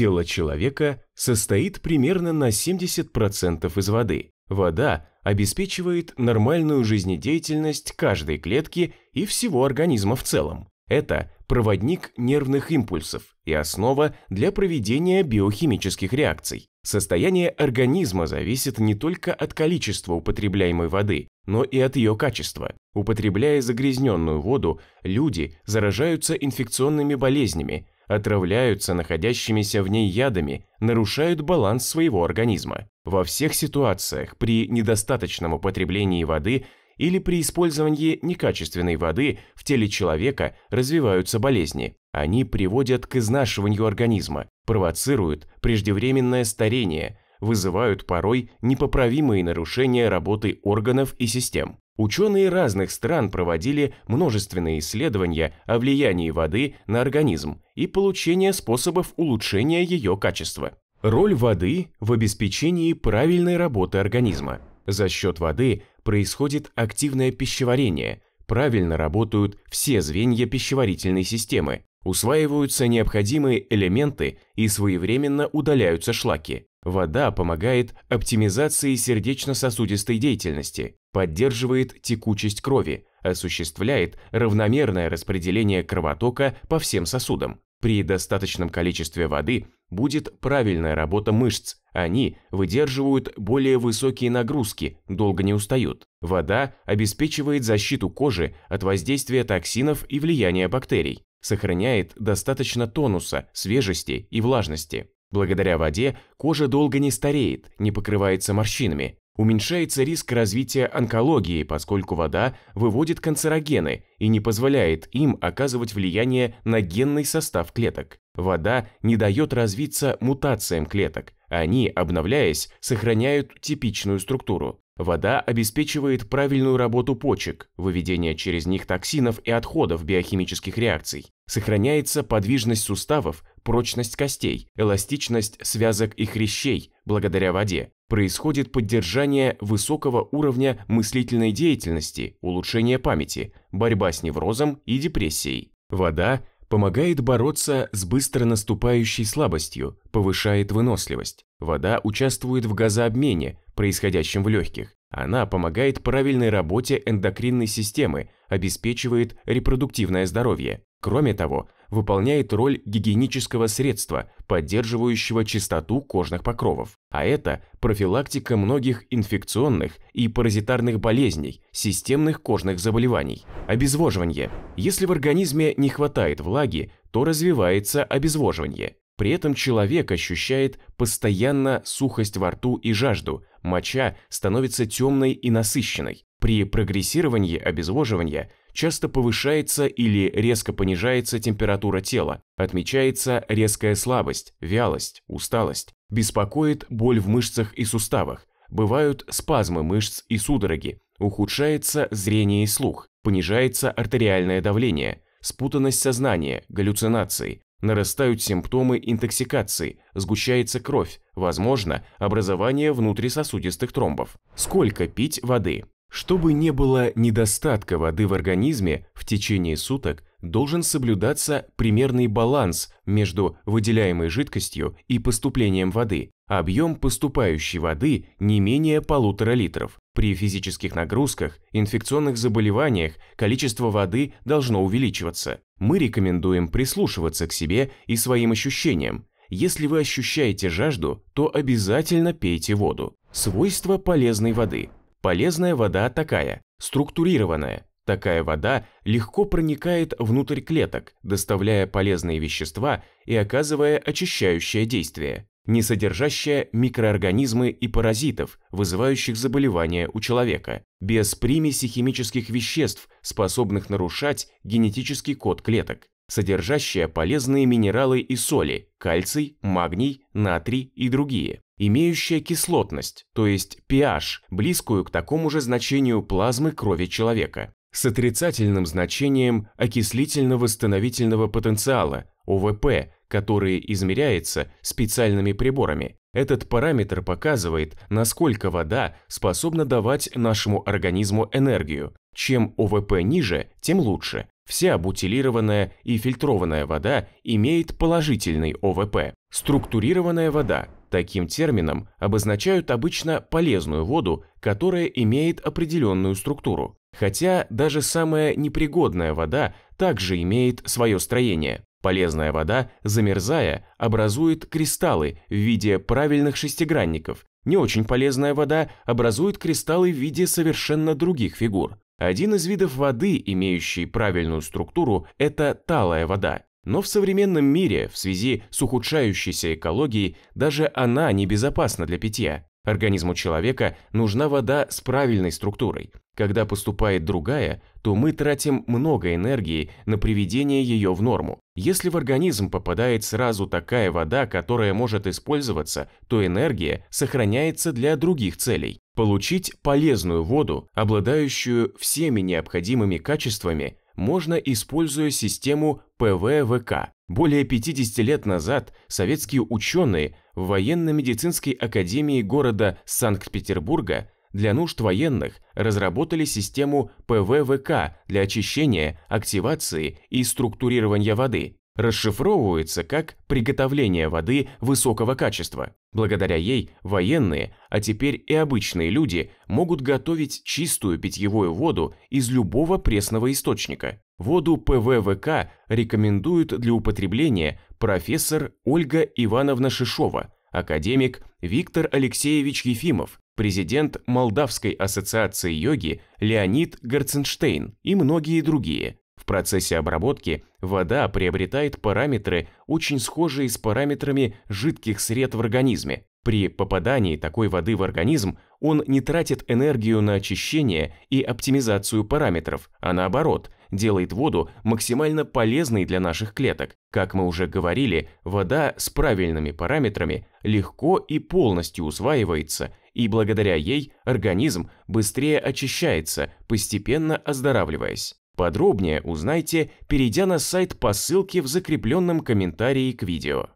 Тело человека состоит примерно на 70% из воды. Вода обеспечивает нормальную жизнедеятельность каждой клетки и всего организма в целом. Это проводник нервных импульсов и основа для проведения биохимических реакций. Состояние организма зависит не только от количества употребляемой воды, но и от ее качества. Употребляя загрязненную воду, люди заражаются инфекционными болезнями, отравляются находящимися в ней ядами, нарушают баланс своего организма. Во всех ситуациях при недостаточном употреблении воды или при использовании некачественной воды в теле человека развиваются болезни. Они приводят к изнашиванию организма, провоцируют преждевременное старение, вызывают порой непоправимые нарушения работы органов и систем. Ученые разных стран проводили множественные исследования о влиянии воды на организм и получение способов улучшения ее качества. Роль воды в обеспечении правильной работы организма. За счет воды происходит активное пищеварение, правильно работают все звенья пищеварительной системы, усваиваются необходимые элементы и своевременно удаляются шлаки. Вода помогает оптимизации сердечно-сосудистой деятельности, поддерживает текучесть крови, осуществляет равномерное распределение кровотока по всем сосудам. При достаточном количестве воды будет правильная работа мышц, они выдерживают более высокие нагрузки, долго не устают. Вода обеспечивает защиту кожи от воздействия токсинов и влияния бактерий, сохраняет достаточно тонуса, свежести и влажности. Благодаря воде кожа долго не стареет, не покрывается морщинами. Уменьшается риск развития онкологии, поскольку вода выводит канцерогены и не позволяет им оказывать влияние на генный состав клеток. Вода не дает развиться мутациям клеток, а они, обновляясь, сохраняют типичную структуру. Вода обеспечивает правильную работу почек, выведение через них токсинов и отходов биохимических реакций сохраняется подвижность суставов, прочность костей, эластичность связок и хрящей благодаря воде. Происходит поддержание высокого уровня мыслительной деятельности, улучшение памяти, борьба с неврозом и депрессией. Вода помогает бороться с быстро наступающей слабостью, повышает выносливость. Вода участвует в газообмене, происходящем в легких. Она помогает правильной работе эндокринной системы, обеспечивает репродуктивное здоровье. Кроме того, выполняет роль гигиенического средства, поддерживающего чистоту кожных покровов. А это профилактика многих инфекционных и паразитарных болезней, системных кожных заболеваний. Обезвоживание. Если в организме не хватает влаги, то развивается обезвоживание. При этом человек ощущает постоянно сухость во рту и жажду, моча становится темной и насыщенной. При прогрессировании обезвоживания часто повышается или резко понижается температура тела, отмечается резкая слабость, вялость, усталость, беспокоит боль в мышцах и суставах, бывают спазмы мышц и судороги, ухудшается зрение и слух, понижается артериальное давление, спутанность сознания, галлюцинации, нарастают симптомы интоксикации, сгущается кровь, возможно, образование внутрисосудистых тромбов. Сколько пить воды? Чтобы не было недостатка воды в организме, в течение суток должен соблюдаться примерный баланс между выделяемой жидкостью и поступлением воды. Объем поступающей воды не менее полутора литров. При физических нагрузках, инфекционных заболеваниях количество воды должно увеличиваться. Мы рекомендуем прислушиваться к себе и своим ощущениям. Если вы ощущаете жажду, то обязательно пейте воду. Свойства полезной воды – Полезная вода такая, структурированная. Такая вода легко проникает внутрь клеток, доставляя полезные вещества и оказывая очищающее действие, не содержащая микроорганизмы и паразитов, вызывающих заболевания у человека, без примеси химических веществ, способных нарушать генетический код клеток, содержащая полезные минералы и соли, кальций, магний, натрий и другие имеющая кислотность, то есть pH, близкую к такому же значению плазмы крови человека, с отрицательным значением окислительно-восстановительного потенциала, ОВП, который измеряется специальными приборами. Этот параметр показывает, насколько вода способна давать нашему организму энергию. Чем ОВП ниже, тем лучше. Вся бутилированная и фильтрованная вода имеет положительный ОВП. Структурированная вода Таким термином обозначают обычно полезную воду, которая имеет определенную структуру. Хотя даже самая непригодная вода также имеет свое строение. Полезная вода, замерзая, образует кристаллы в виде правильных шестигранников. Не очень полезная вода образует кристаллы в виде совершенно других фигур. Один из видов воды, имеющий правильную структуру, это талая вода. Но в современном мире, в связи с ухудшающейся экологией, даже она небезопасна для питья. Организму человека нужна вода с правильной структурой. Когда поступает другая, то мы тратим много энергии на приведение ее в норму. Если в организм попадает сразу такая вода, которая может использоваться, то энергия сохраняется для других целей. Получить полезную воду, обладающую всеми необходимыми качествами, можно, используя систему ПВВК. Более 50 лет назад советские ученые в военно-медицинской академии города Санкт-Петербурга для нужд военных разработали систему ПВВК для очищения, активации и структурирования воды расшифровывается как «приготовление воды высокого качества». Благодаря ей военные, а теперь и обычные люди могут готовить чистую питьевую воду из любого пресного источника. Воду ПВВК рекомендует для употребления профессор Ольга Ивановна Шишова, академик Виктор Алексеевич Ефимов, президент Молдавской ассоциации йоги Леонид Гарценштейн и многие другие. В процессе обработки вода приобретает параметры, очень схожие с параметрами жидких сред в организме. При попадании такой воды в организм он не тратит энергию на очищение и оптимизацию параметров, а наоборот, делает воду максимально полезной для наших клеток. Как мы уже говорили, вода с правильными параметрами легко и полностью усваивается, и благодаря ей организм быстрее очищается, постепенно оздоравливаясь. Подробнее узнайте, перейдя на сайт по ссылке в закрепленном комментарии к видео.